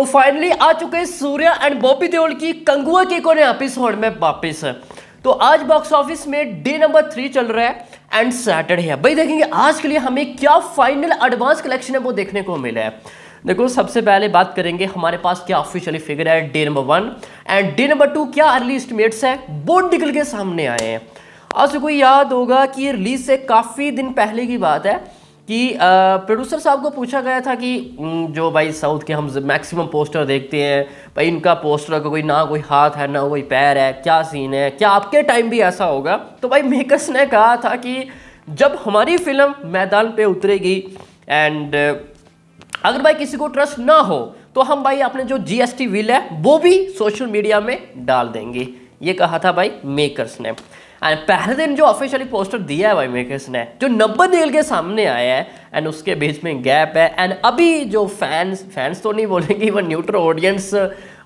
तो फाइनली आ चुके हैं सूर्या एंड बॉबी देओल की कंगुआ के कोने एपिसोड में वापिस है तो आज बॉक्स ऑफिस में डे नंबर थ्री चल रहा है एंड सैटरडे है भाई देखेंगे आज के लिए हमें क्या फाइनल एडवांस कलेक्शन है वो देखने को मिला है देखो सबसे पहले बात करेंगे हमारे पास क्या ऑफिशियली फिगर है day number one and day number two क्या अर्ली एस्टिमेट्स है वो निकल के सामने आए हैं आज कोई याद होगा कि ये रिलीज से काफ़ी दिन पहले की बात है कि प्रोड्यूसर साहब को पूछा गया था कि जो भाई साउथ के हम मैक्सिमम पोस्टर देखते हैं भाई इनका पोस्टर का कोई ना कोई हाथ है ना कोई पैर है क्या सीन है क्या आपके टाइम भी ऐसा होगा तो भाई मेकर्स ने कहा था कि जब हमारी फिल्म मैदान पे उतरेगी एंड अगर भाई किसी को ट्रस्ट ना हो तो हम भाई अपने जो जीएसटी विल है वो भी सोशल मीडिया में डाल देंगे ये कहा था भाई मेकर्स ने एंड पहले दिन जो ऑफिशियली पोस्टर दिया है भाई मेकर्स ने जो नब्बे दिल के सामने आया है एंड उसके बीच में गैप है एंड अभी जो फैंस फैंस तो नहीं बोलेंगे इवन न्यूट्रल ऑडियंस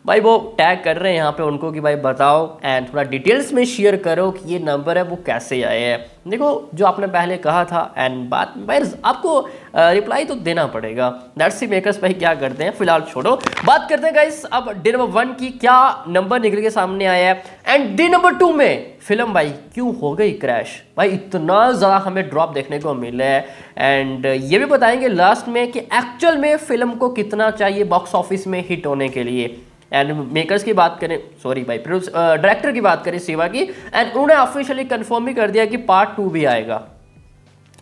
भाई वो टैग कर रहे हैं यहाँ पे उनको कि भाई बताओ एंड थोड़ा डिटेल्स में शेयर करो कि ये नंबर है वो कैसे आए हैं देखो जो आपने पहले कहा था एंड बात भाई आपको रिप्लाई तो देना पड़ेगा दैट्स सी मेकर्स भाई क्या करते हैं फिलहाल छोड़ो बात करते हैं गाइस अब डे नंबर वन की क्या नंबर निकल के सामने आया है एंड डे नंबर टू में फिल्म भाई क्यों हो गई क्रैश भाई इतना ज़्यादा हमें ड्रॉप देखने को मिला है एंड ये भी बताएंगे लास्ट में कि एक्चुअल में फिल्म को कितना चाहिए बॉक्स ऑफिस में हिट होने के लिए एंड मेकर्स की बात करें सॉरी भाई डायरेक्टर uh, की बात करें सेवा की एंड उन्होंने ऑफिशियली कन्फर्म भी कर दिया कि पार्ट टू भी आएगा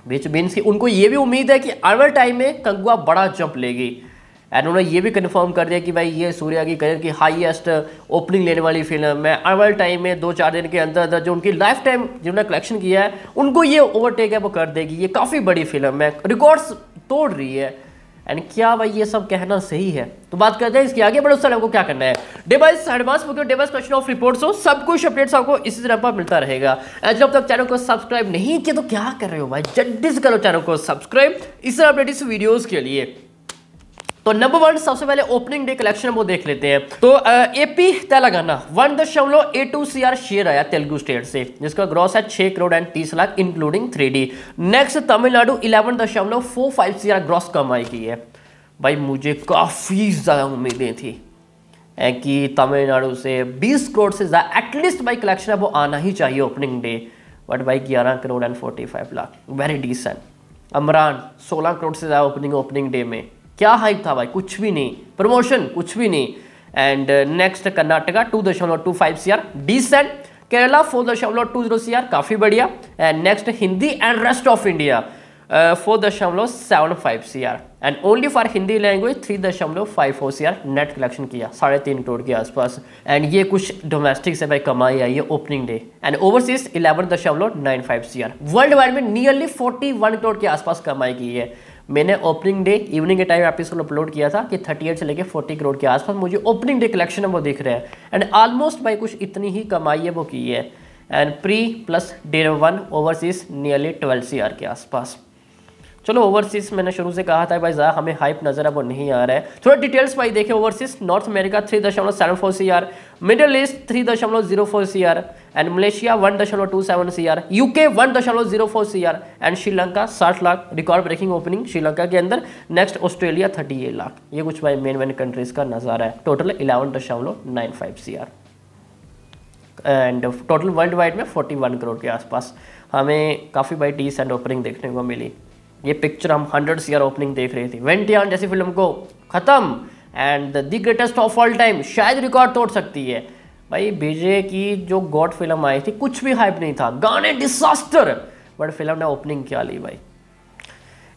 विच मीन्स की उनको ये भी उम्मीद है कि अवर टाइम में कंगुआ बड़ा जंप लेगी एंड उन्होंने ये भी कंफर्म कर दिया कि भाई ये सूर्या की करियर की हाईएस्ट ओपनिंग लेने वाली फिल्म है अवर टाइम में दो चार दिन के अंदर अंदर जो उनकी लाइफ टाइम जिन्होंने कलेक्शन किया है उनको ये ओवरटेक है वो कर देगी ये काफ़ी बड़ी फिल्म है रिकॉर्ड्स तोड़ रही है एंड क्या भाई ये सब कहना सही है तो बात करते हैं इसके आगे बड़े सर आपको क्या करना है device advance book device question of reports हो सब कुछ अपडेट्स आपको इसी तरह पर मिलता रहेगा एंड जब तक चैनल को सब्सक्राइब नहीं किया तो क्या कर रहे हो भाई जल्दी से करो चैनल को सब्सक्राइब इस तरह अपडेट इस वीडियोज़ के लिए तो नंबर वन सबसे पहले ओपनिंग डे कलेक्शन वो देख लेते हैं तो एपी तेलंगाना वन दशमलव eight two C R share आया तेलुगु स्टेट से जिसका ग्रॉस है छह करोड़ एंड तीस lakh including three D next Tamil Nadu eleven दशमलव four five C R gross कमाई की है भाई मुझे काफ़ी ज़्यादा उम्मीदें थी कि तमिलनाडु से बीस करोड़ से ज़्यादा एटलीस्ट भाई कलेक्शन वो आना ही चाहिए ओपनिंग डे बट भाई ग्यारह crore and forty five lakh very decent Amaran सोलह करोड़ से ज़्यादा ओपनिंग ओपनिंग डे में क्या हाइप था भाई कुछ भी नहीं प्रमोशन कुछ भी नहीं एंड नेक्स्ट कर्नाटका टू दशमलव two five C R decent Kerala four दशमलव टू जीरो सी आर काफ़ी बढ़िया and next Hindi and rest of India four दशमलव seven five C R and only for Hindi language three दशमलव five four C R net collection किया साढ़े तीन करोड़ के आसपास एंड ये कुछ डोमेस्टिक से भाई कमाई आई है opening day and overseas eleven दशमलव nine five C R world wide में नियरली फोर्टी वन करोड़ के आसपास कमाई की है मैंने ओपनिंग डे इवनिंग के टाइम एपिसोड अपलोड किया था कि थर्टी से लेकर फोर्टी करोड़ के आसपास मुझे ओपनिंग डे कलेक्शन है वो दिख रहा है एंड ऑलमोस्ट भाई कुछ इतनी ही कमाई है वो की है and pre plus day one overseas nearly twelve C के आसपास चलो ओवरसीज मैंने शुरू से कहा था भाई ज़्यादा हमें हाइप नज़र अब नहीं आ रहा है थोड़ा डिटेल्स भाई देखें ओवरसीज नॉर्थ अमेरिका थ्री दशमलव seven four C R Middle East three दशमलव zero four C R and Malaysia one दशमलव two seven C R UK one दशमलव zero four C R and Sri Lanka साठ lakh record breaking opening Sri Lanka के अंदर next Australia thirty eight lakh ये कुछ भाई main main countries का नज़ारा है टोटल इलेवन दशमलव nine five C R and total world wide में फोर्टी वन करोड़ के आसपास हमें काफ़ी भाई टीस एंड ओपनिंग देखने को मिली ये पिक्चर हम हंड्रेड ईयर ओपनिंग देख रहे थे वेंटियान जैसी फिल्म को ख़त्म and the greatest of all time शायद रिकॉर्ड तोड़ सकती है भाई बीजे की जो गॉड फिल्म आई थी कुछ भी हाइप नहीं था गाने डिसास्टर बट फिल्म ने ओपनिंग क्या ली भाई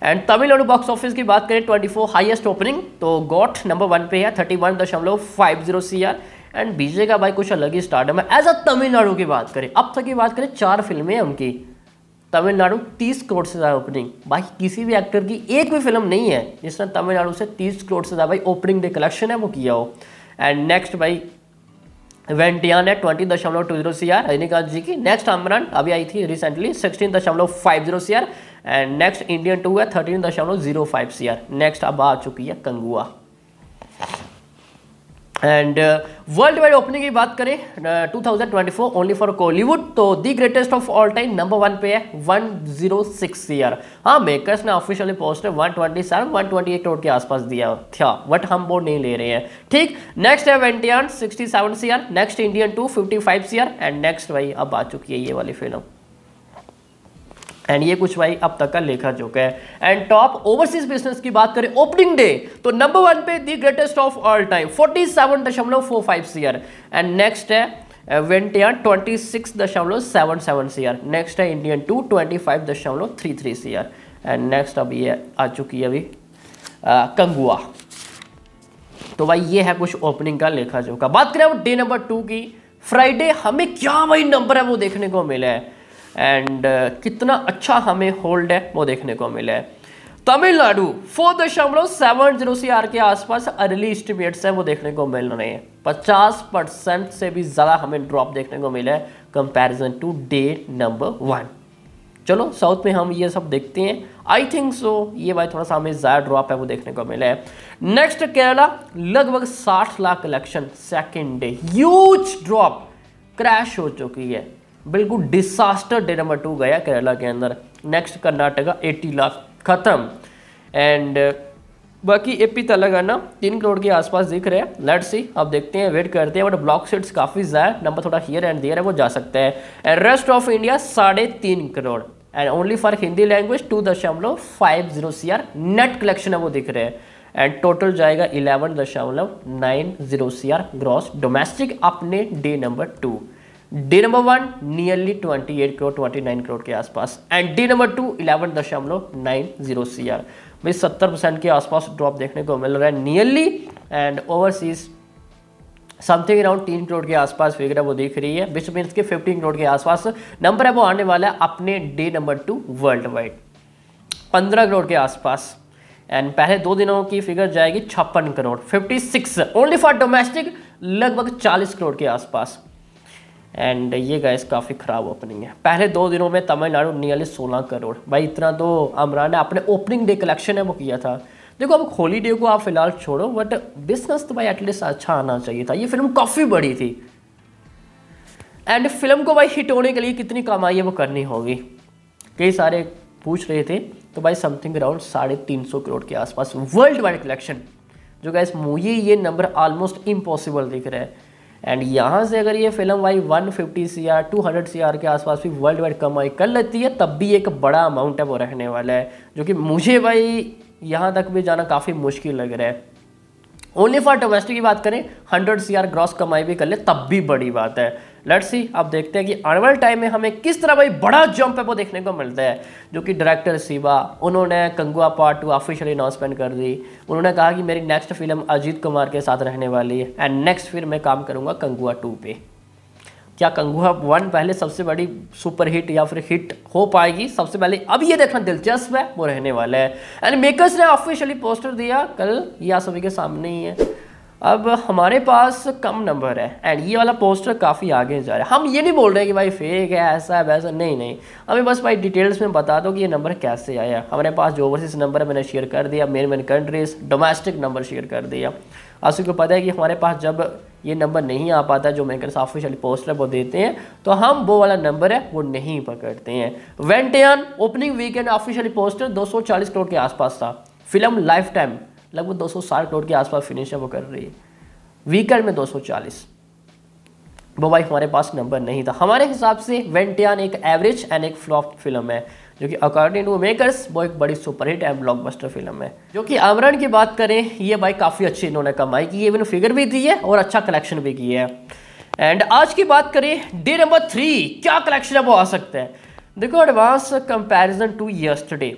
एंड तमिलनाडु बॉक्स ऑफिस की बात करें 24 हाईएस्ट ओपनिंग तो गॉट नंबर वन पे है थर्टी वन दशमलव five zero C R and बीजे का भाई कुछ अलग ही स्टार्टअप है एज अ तमिलनाडु की बात करें अब तक की बात करें चार फिल्में हैं उनकी तमिलनाडु 30 करोड़ से ज़्यादा ओपनिंग बाकी किसी भी एक्टर की एक भी फिल्म नहीं है जिसने तमिलनाडु से 30 करोड़ से ज़्यादा भाई ओपनिंग डे कलेक्शन है वो किया हो एंड नेक्स्ट भाई वेंटिया ने ट्वेंटी दशमलव two zero C R Rajinikanth ji की नेक्स्ट अमरान अभी आई थी रिसेंटली सिक्सटीन दशमलव five zero C R and next Indian two है थर्टीन दशमलव zero five C R next अब आ चुकी है Kanguva and world wide opening की बात करें two thousand twenty four only for Kollywood तो the greatest of all time number one पे है सिक्स ईयर oh हाँ मेकर्स ने officially poster twenty eight crore के आसपास दिया था बट हम वो नहीं ले रहे हैं ठीक नेक्स्ट है Vettaiyan C C R next Indian C C R and next भाई अब आ चुकी है ये वाली फिल्म एंड ये कुछ भाई अब तक का लेखा जोखा है एंड टॉप ओवरसीज बिजनेस की बात करें ओपनिंग डे तो नंबर वन पे the greatest of all time forty seven दशमलव four five C R and next है वेंटिया ट्वेंटी सिक्स दशमलव सेवन सेवन सीयर नेक्स्ट है इंडियन टू ट्वेंटी फाइव दशमलव three three C R and next अब ये आ चुकी है अभी कंगुआ तो भाई ये है कुछ ओपनिंग का लेखा जोखा बात करें अब डे नंबर टू की फ्राइडे हमें क्या भाई नंबर है वो देखने को मिला है एंड uh, कितना अच्छा हमें होल्ड है वो देखने को मिला है तमिलनाडु फोर दशमलव सेवन जीरो सी आर के आसपास अर्ली एस्टिमेट्स हैं वो देखने को मिल रहे हैं पचास परसेंट से भी ज़्यादा हमें ड्रॉप देखने को मिला है comparison to day number one चलो साउथ में हम ये सब देखते हैं आई थिंक सो ये भाई थोड़ा सा हमें ज़्यादा ड्रॉप है वो देखने को मिला है नेक्स्ट केरला लगभग साठ lakh collection second day huge drop crash हो चुकी है बिल्कुल डिसास्टर डे नंबर टू गया केरला के अंदर नेक्स्ट कर्नाटका 80 लाख खत्म एंड uh, बाकी एपी तेलंगाना तीन करोड़ के आसपास दिख रहे हैं लेट्स सी अब देखते हैं वेट करते हैं बट ब्लॉक सीट्स काफ़ी ज़्यादा नंबर थोड़ा हियर एंड देयर है वो जा सकता है एंड रेस्ट ऑफ इंडिया साढ़े तीन crore and only for Hindi language two दशमलव five zero C R net collection है वो दिख रहे हैं एंड टोटल जाएगा इलेवन दशमलव nine zero C R gross domestic अपने day number two day number one nearly 28 crore 29 crore के आसपास and day number two eleven दशमलव नाइन जीरो सी आर भाई सत्तर परसेंट के आसपास ड्रॉप देखने को मिल रहा है nearly and overseas something around तीन करोड़ के आसपास फिगर वो दिख रही है विच मीन्स के फिफ्टीन करोड़ के आसपास नंबर है वो आने वाला है अपने day number two world wide पंद्रह करोड़ के आसपास एंड पहले दो दिनों की फिगर जाएगी छप्पन crore fifty six only for domestic लगभग चालीस करोड़ के आसपास एंड ये गैस काफ़ी ख़राब ओपनिंग है पहले दो दिनों में तमिलनाडु नियरली सोलह करोड़ भाई इतना तो अमरान ने अपने ओपनिंग डे कलेक्शन है वो किया था देखो अब हॉलीडे को आप फिलहाल छोड़ो बट बिजनेस तो भाई एटलीस्ट अच्छा आना चाहिए था ये फिल्म काफ़ी बड़ी थी एंड फिल्म को भाई हिट होने के लिए कितनी कमाई है वो करनी होगी कई सारे पूछ रहे थे तो भाई समथिंग अराउंड साढ़े तीन सौ करोड़ के आसपास वर्ल्ड वाइड कलेक्शन जो गैस मुझे ये नंबर ऑलमोस्ट इम्पॉसिबल दिख रहा है एंड यहाँ से अगर ये फिल्म भाई 150 fifty C R two hundred C R के आसपास भी वर्ल्ड वाइड कमाई कर लेती है तब भी एक बड़ा अमाउंट है वो रहने वाला है जो कि मुझे भाई यहाँ तक भी जाना काफ़ी मुश्किल लग रहा है ओनली फॉर डोमेस्टिक की बात करें हंड्रेड सी आर ग्रॉस कमाई भी कर ले तब भी बड़ी बात है लेट्स सी आप देखते हैं कि आने वाले टाइम में हमें किस तरह भाई बड़ा जंप है वो देखने को मिलता है जो कि डायरेक्टर सिवा उन्होंने Kanguva part two officially announcement कर दी उन्होंने कहा कि मेरी नेक्स्ट फिल्म अजीत कुमार के साथ रहने वाली है एंड नेक्स्ट फिर मैं काम करूँगा कंगुआ टू पे क्या कंगुआ वन पहले सबसे बड़ी सुपर हिट या फिर हिट हो पाएगी सबसे पहले अब ये देखना दिलचस्प है वो रहने वाला है एंड मेकर्स ने ऑफिशियली पोस्टर दिया कल या सभी के सामने ही है अब हमारे पास कम नंबर है एंड ये वाला पोस्टर काफ़ी आगे जा रहा है हम ये नहीं बोल रहे कि भाई फेक है ऐसा है वैसा नहीं नहीं हमें बस भाई डिटेल्स में बता दो कि ये नंबर कैसे आया हमारे पास जो ओवरसीज नंबर है मैंने शेयर कर दिया main main countries domestic number share कर दिया आप को पता है कि हमारे पास जब ये नंबर नहीं आ पाता जो मेकर्स ऑफिशियली पोस्टर वो देते हैं तो हम वो वाला नंबर है वो नहीं पकड़ते हैं Vettaiyan opening weekend officially poster दो करोड़ के आसपास था फिल्म लाइफ टाइम लगभग 260 करोड़ के आसपास फिनिश है वो कर रही है वीकेंड में 240 वो भाई हमारे पास नंबर नहीं था हमारे हिसाब से वेंटियान एक एवरेज एंड एक फ्लॉप फिल्म है जो कि अकॉर्डिंग टू मेकर्स वो एक बड़ी सुपरहिट एंड ब्लॉकबस्टर फिल्म है जो कि आमरण की बात करें ये भाई काफ़ी अच्छी इन्होंने कमाई की है इवन फिगर भी दी है और अच्छा कलेक्शन भी किया है एंड आज की बात करें डे नंबर थ्री क्या कलेक्शन है वो आ सकता है देखो एडवांस कंपैरिजन टू यस्टरडे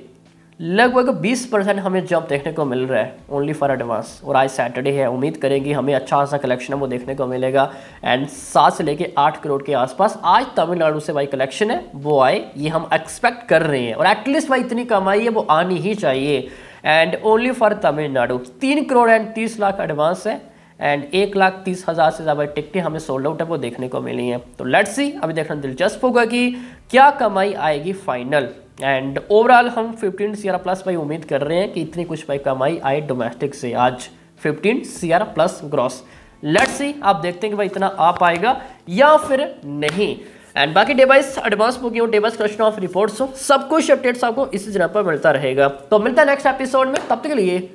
लगभग 20 परसेंट हमें जॉब देखने को मिल रहा है ओनली फॉर एडवांस और आज सैटरडे है उम्मीद करेंगे हमें अच्छा खासा कलेक्शन है वो देखने को मिलेगा एंड सात से लेके आठ करोड़ के आसपास आज तमिलनाडु से भाई कलेक्शन है वो आए ये हम एक्सपेक्ट कर रहे हैं और एटलीस्ट भाई इतनी कमाई है वो आनी ही चाहिए एंड ओनली फॉर तमिलनाडु तीन करोड़ एंड तीस लाख एडवांस है एंड एक लाख तीस हज़ार से ज़्यादा टिकटें हमें सोल्ड आउट है वो देखने को मिली हैं तो लेट्स सी अभी देखना दिलचस्प होगा कि क्या कमाई आएगी फाइनल एंड ओवरऑल हम फिफ्टीन सी आर प्लस भाई उम्मीद कर रहे हैं कि इतनी कुछ भाई कमाई आई डोमेस्टिक से आज fifteen C R plus gross let's see आप देखते हैं कि भाई इतना आ पाएगा या फिर नहीं एंड बाकी डिवाइस एडवांस बुकिंग हो डेवाइस क्वेश्चन ऑफ रिपोर्ट्स हो सब कुछ अपडेट्स आपको इसी जगह पर मिलता रहेगा तो मिलता है नेक्स्ट एपिसोड में तब तक के लिए